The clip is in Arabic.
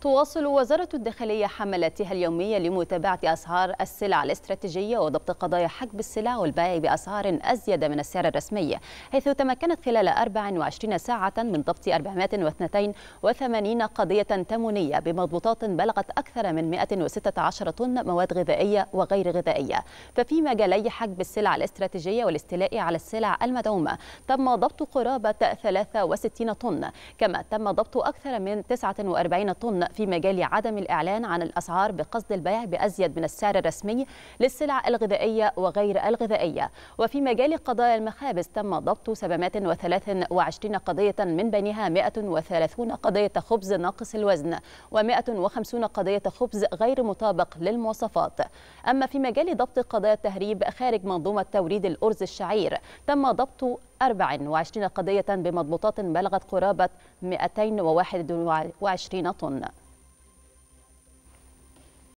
تواصل وزارة الداخلية حملاتها اليومية لمتابعة أسعار السلع الاستراتيجية وضبط قضايا حجب السلع والبيع بأسعار أزيد من السعر الرسمي حيث تمكنت خلال 24 ساعة من ضبط 482 قضية تمونية بمضبوطات بلغت أكثر من 116 طن مواد غذائية وغير غذائية ففي مجالي حجب السلع الاستراتيجية والاستيلاء على السلع المدعومة تم ضبط قرابة 63 طن كما تم ضبط أكثر من 49 طن في مجال عدم الإعلان عن الأسعار بقصد البيع بأزيد من السعر الرسمي للسلع الغذائية وغير الغذائية وفي مجال قضايا المخابز تم ضبط 723 قضية من بينها 130 قضية خبز ناقص الوزن و150 قضية خبز غير مطابق للمواصفات أما في مجال ضبط قضايا التهريب خارج منظومة توريد الأرز الشعير تم ضبط 24 قضية بمضبوطات بلغت قرابة 221 طن